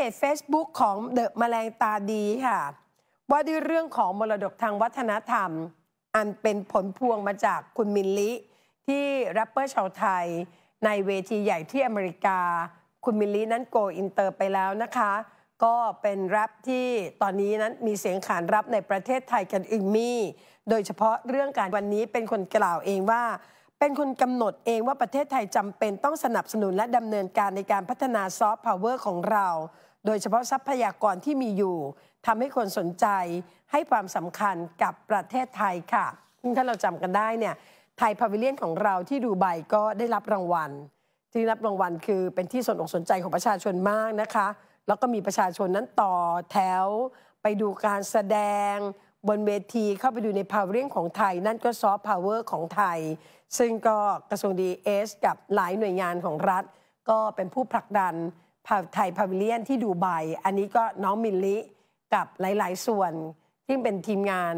จ Facebook ของเดอะแมลงตาดีค่ะ ว่าด้วยเรื่องของมรดกทางวัฒนธรรม อันเป็นผลพวงมาจากคุณมินลิ ที่แรปเปอร์ชาวไทย ในเวทีใหญ่ที่อเมริกา คุณมินลินั้นโกอินเตอร์ไปแล้วนะคะ ก็เป็นแรปที่ตอนนี้นั้นมีเสียงขานรับในประเทศไทยกันอึงมี โดยเฉพาะเรื่องการวันนี้เป็นคนกล่าวเองว่าเป็นคนกำหนดเองว่าประเทศไทยจำเป็นต้องสนับสนุนและดำเนินการในการพัฒนาซอฟต์พาวเวอร์ของเราโดยเฉพาะทรัพยากรที่มีอยู่ทำให้คนสนใจให้ความสำคัญกับประเทศไทยค่ะถ้าเราจำกันได้เนี่ยไทยพาวิเลียนของเราที่ดูไบก็ได้รับรางวัลที่รับรางวัลคือเป็นที่สนอกสนใจของประชาชนมากนะคะ แล้วก็มีประชาชนนั้นต่อแถว ไปดูการแสดงบนเวทีเข้าไปดูในพาวเวอร์ของไทย นั่นก็ซอฟต์พาวเวอร์ของไทย ซึ่งก็กระทรวงดีเอส กับหลายหน่วยงานของรัฐ ก็เป็นผู้ผลักดันไทยพาวิเลียนที่ดูไบ อันนี้ก็น้องมิลลิกับหลาย ๆ ส่วนที่เป็นทีมงาน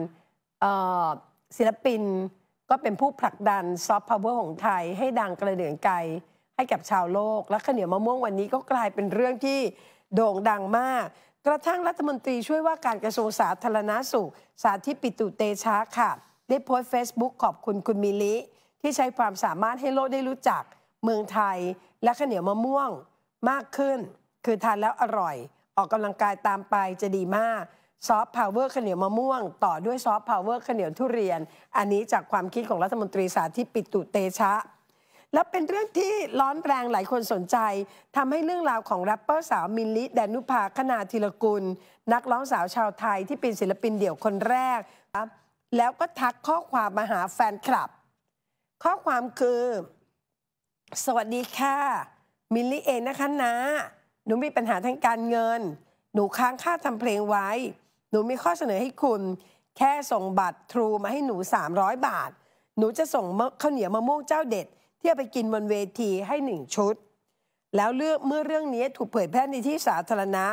ศิลปิน ก็เป็นผู้ผลักดันซอฟต์พาวเวอร์ของไทย ให้ดังกระเดื่องไกลให้กับชาวโลก และข้าวเหนียวมะม่วงวันนี้ก็กลายเป็นเรื่องที่โด่งดังมาก กระทั่งรัฐมนตรีช่วยว่าการกระทรวงสาธารณาสุข สาธิตปิตุเตชะค่ะ ได้โพสต์เฟซบุ๊กขอบคุณคุณมิลิ ที่ใช้ความสามารถให้โลกได้รู้จักเมืองไทยและข้าวเหนียวมะม่วงมากขึ้นคือทานแล้วอร่อยออกกำลังกายตามไปจะดีมากซอฟต์พาวเวอร์ข้าวเหนียวมะม่วง ต่อด้วยซอฟต์พาวเวอร์ข้าวเหนียวทุเรียนอันนี้จากความคิดของรัฐมนตรีสาธิตปิตุเตชะ และเป็นเรื่องที่ร้อนแรงหลายคนสนใจ ทำให้เรื่องราวของแรปเปอร์สาวมินลิแดนุภาคณาธิรกุล นักร้องสาวชาวไทยที่เป็นศิลปินเดี่ยวคนแรก แล้วก็ทักข้อความมาหาแฟนคลับ ข้อความคือสวัสดีค่ะมิลลี่เองนะคะนะ หนูมีปัญหาทางการเงิน หนูค้างค่าทำเพลงไว้ หนูมีข้อเสนอให้คุณแค่ส่งบัตรทรูมาให้หนู300 บาท หนูจะส่งข้าวเหนียวมะม่วงเจ้าเด็ด ที่เอาไปกินบนเวทีให้หนึ่งชุด แล้วเลือกเมื่อเรื่องนี้ถูกเผยแพร่ในที่สาธารณะ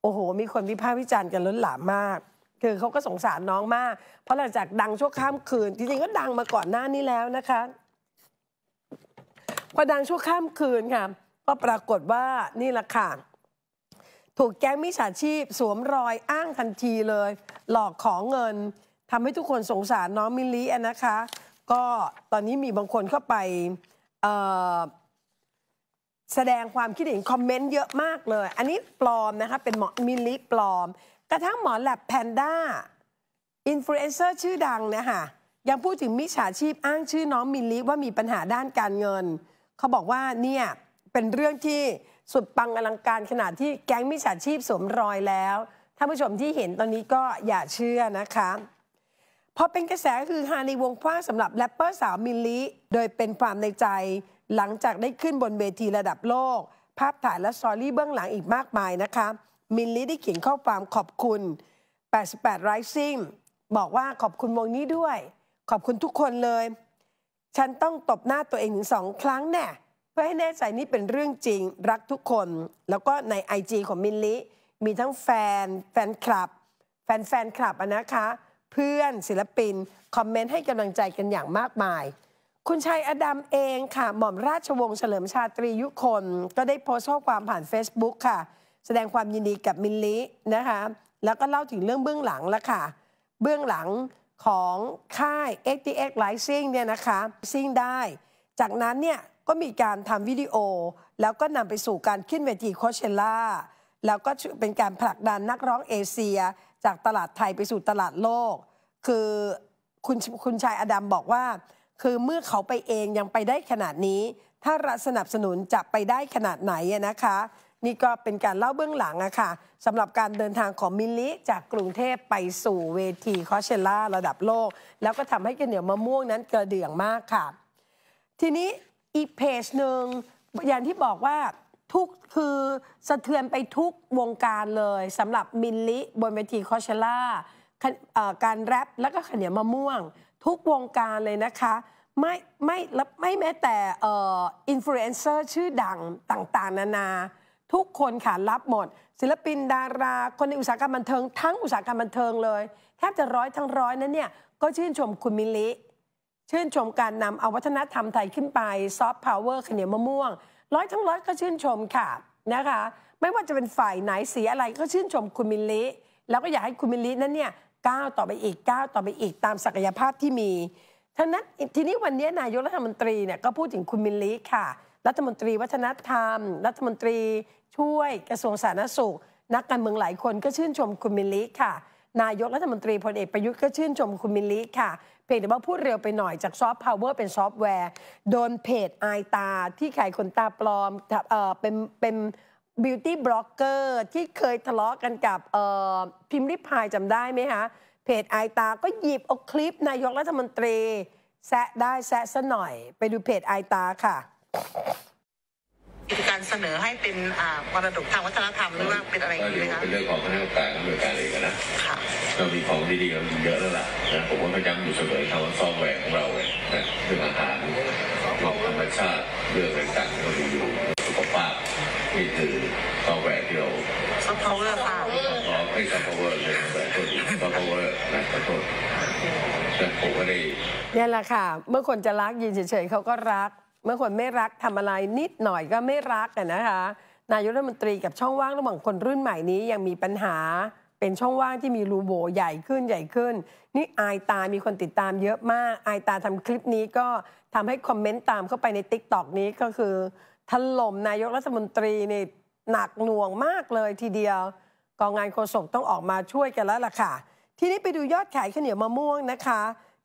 โอ้โห มีคนวิพากษ์วิจารณ์กันล้นหลามมาก คือเขาก็สงสารน้องมาก เพราะหลังจากดังชั่วข้ามคืนจริงๆก็ดังมาก่อนหน้านี้แล้วนะคะพอดังชั่วข้ามคืนค่ะก็ปรากฏว่านี่แหละค่ะถูกแก๊งมิจฉาชีพ สวมรอยอ้างทันทีเลยหลอกของเงินทำให้ทุกคนสงสารน้องมิลลีนะคะก็ตอนนี้มีบางคนเข้าไปแสดงความคิดเห็นคอมเมนต์เยอะมากเลย อันนี้ปลอมนะคะเป็นหมอมิลิปลอม กระทั่งหมอแลบแพนด้าอินฟลูเอนเซอร์ชื่อดังนะคะยังพูดถึงมิจฉาชีพอ้างชื่อน้องมิลลิว่ามีปัญหาด้านการเงินเขาบอกว่าเนี่ยเป็นเรื่องที่สุดปังอลังการขนาดที่แก๊งมิจฉาชีพสมรอยแล้วท่านผู้ชมที่เห็นตอนนี้ก็อย่าเชื่อนะคะพอเป็นกระแสคือฮาในวงกว้างสำหรับแรปเปอร์สาวมิลลิโดยเป็นความในใจหลังจากได้ขึ้นบนเวทีระดับโลก ภาพถ่ายและสตอรี่เบื้องหลังอีกมากมายนะคะ มิลลิได้เขียนข้อความขอบคุณ 88 Rising บอกว่าขอบคุณวงนี้ด้วย ขอบคุณทุกคนเลย ฉันต้องตบหน้าตัวเองถึงสองครั้งแน่เพื่อให้แน่ใจนี่เป็นเรื่องจริงรักทุกคน แล้วก็ใน IG ของมินลิมีทั้งแฟนแฟนคลับแฟนแฟนคลับนะคะ เพื่อนศิลปินคอมเมนต์ให้กำลังใจกันอย่างมากมาย คุณชัยอดัมเองค่ะหม่อมราชวงศ์เฉลิมชาตรียุคนก็ได้โพสต์ข้อความผ่าน Facebook ค่ะ แสดงความยินดีกับมินลินะคะแล้วก็เล่าถึงเรื่องเบื้องหลังละค่ะ เบื้องหลังของค่าย x t x Rising เนี่ยนะคะซิ่งได้ จากนั้นเนี่ยก็มีการทำวิดีโอแล้วก็นำไปสู่การขึ้นเวทีโคเชล่าแล้วก็เป็นการผลักดันนักร้องเอเชียจากตลาดไทยไปสู่ตลาดโลก คือคุณคุณชายอดัมบอกว่า คือเมื่อเขาไปเองยังไปได้ขนาดนี้ ถ้ารัสนับสนุนจะไปได้ขนาดไหนนะคะ นี่ก็เป็นการเล่าเบื้องหลังอะค่ะสำหรับการเดินทางของมิลิจากกรุงเทพไปสู่เวทีคอเชล่าระดับโลก แล้วก็ทำให้กระเหนียวมะม่วงนั้นกระเดื่องมากค่ะ ทีนี้อีกเพจหนึ่งอย่างที่บอกว่าทุกคือสะเทือนไปทุกวงการเลยสำหรับมินลิบนเวทีคอเชล่าการแรปแล้วก็ขนมมะม่วง ทุกวงการเลยนะคะ ไม่ไม่ไม่แม้แต่อินฟลูเอนเซอร์ชื่อดังต่างๆ นานา ทุกคนขานรับหมด ศิลปินดารา คนในอุตสาหกรรมบันเทิงทั้งอุตสาหกรรมบันเทิงเลยแทบจะร้อยทั้งร้อยนั้นเนี่ยก็ชื่นชมคุณมิลิชื่นชมการนำเอาวัฒนธรรมไทยขึ้นไปซอฟต์พาวเวอร์ขเนียวมะม่วงร้อยทั้งร้อยก็ชื่นชมค่ะนะคะไม่ว่าจะเป็นฝ่ายไหนสีอะไรก็ชื่นชมคุณมิลลิแล้วก็อยากให้คุณมิลลินั้นเนี่ยก้าวต่อไปอีกก้าวต่อไปอีกตามศักยภาพที่มีท่านั้นทีนี้วันนี้นายกรัฐมนตรีเนี่ยก็พูดถึงคุณมิลลิค่ะ รัฐมนตรี วัฒนธรรม รัฐมนตรีช่วยกระทรวงสาธารณสุขนักการเมืองหลายคนก็ชื่นชมคุณมิลิค่ะนายกรัฐมนตรีพลเอกประยุทธ์ก็ชื่นชมคุณมิลลิค่ะเพียงแต่ว่าพูดเร็วไปหน่อยจากซอฟต์พาวเวอร์เป็นซอฟต์แวร์โดนเพจไอตาที่ขายขนตาปลอมเออเป็นเป็นบิวตี้บล็อกเกอร์ที่เคยทะเลาะกันกับเออพิมพ์ริพายจำได้ไหมคะเพจไอตาก็หยิบเอาคลิปนายกรัฐมนตรีแซะได้แซะซะหน่อยไปดูเพจไอตาค่ะการเสนอให้เป็นมรดกทางวัฒนธรรมหรือว่าเป็นอะไรอย่างนี้ไหมคะเป็นเรื่องของคณะกรรมการหน่วยการเองนะค่ะเรามีของดีๆเราีเยอะแล้วล่ะนะผมก็พยายามอยู่เสมอทำว่าซอมแหวนของเราเนี่ยเรื่องอาหารของธรรมชาติเรื่องอะไรต่างๆเรมีอยู่สุขภาพนี่คือซ่อมแหวนที่เราซ่อมพาวเวอร์ค่ะอ๋อไม่ซ่อมพาวเวอร์เลยแหวนตัวนี้ซ่อมพาวเวอร์นะขอโทษแต่ผมก็ได้นี่แหละค่ะ เมื่อคนจะรักยินเฉยๆเขาก็รักเมื่อคนไม่รักทำอะไรนิดหน่อยก็ไม่รักนะคะนายกรัฐมนตรีกับช่องว่างระหว่างคนรุ่นใหม่นี้ยังมีปัญหาเป็นช่องว่างที่มีรูโบใหญ่ขึ้นใหญ่ขึ้นนี่อายตา มีคนติดตามเยอะมากอายตาทำคลิปนี้ก็ทำให้คอมเมนต์ตามเข้าไปในติ๊กต็อกนี้ก็คือถล่มนายกรัฐมนตรีนี่หนักหน่วงมากเลยทีเดียวกองงานโฆษกต้องออกมาช่วยกันแล้วล่ะค่ะ ทีนี้ไปดูยอดขายข้าวเหนียวมะม่วงนะคะ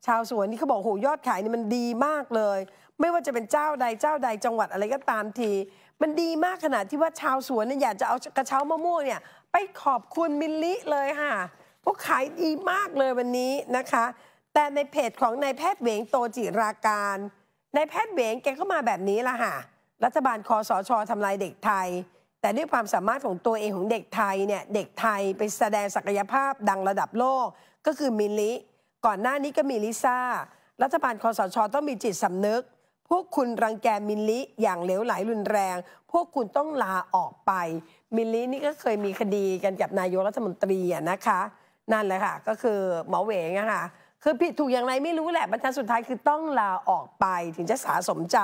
ชาวสวนนี่เขาบอกโหยอดขายนี่มันดีมากเลยไม่ว่าจะเป็นเจ้าใดเจ้าใดจังหวัดอะไรก็ตามที มันดีมากขนาดที่ว่าชาวสวนเนี่ยอยากจะเอากระเช้ามะม่วงเนี่ยไปขอบคุณมิลลิเลยค่ะ พวกขายดีมากเลยวันนี้นะคะ แต่ในเพจของนายแพทย์เหวงโตจิราการนายแพทย์เหวงแกก็มาแบบนี้ละค่ะ รัฐบาลคอสชทำลายเด็กไทย แต่ด้วยความสามารถของตัวเองของเด็กไทยเนี่ย เด็กไทยไปแสดงศักยภาพดังระดับโลก ก็คือมิลลิ ก่อนหน้านี้ก็มีลิซ่า รัฐบาลคอสชต้องมีจิตสำนึกพวกคุณรังแกมินลิอย่างเลวไหลรุนแรง พวกคุณต้องลาออกไป มินลินี่ก็เคยมีคดีกันกับนายกรัฐมนตรีนะคะ นั่นแหละค่ะ ก็คือหมอเหวงอะค่ะคือผิดถูกอย่างไรไม่รู้แหละบรรทัดสุดท้ายคือต้องลาออกไปถึงจะสาสมใจ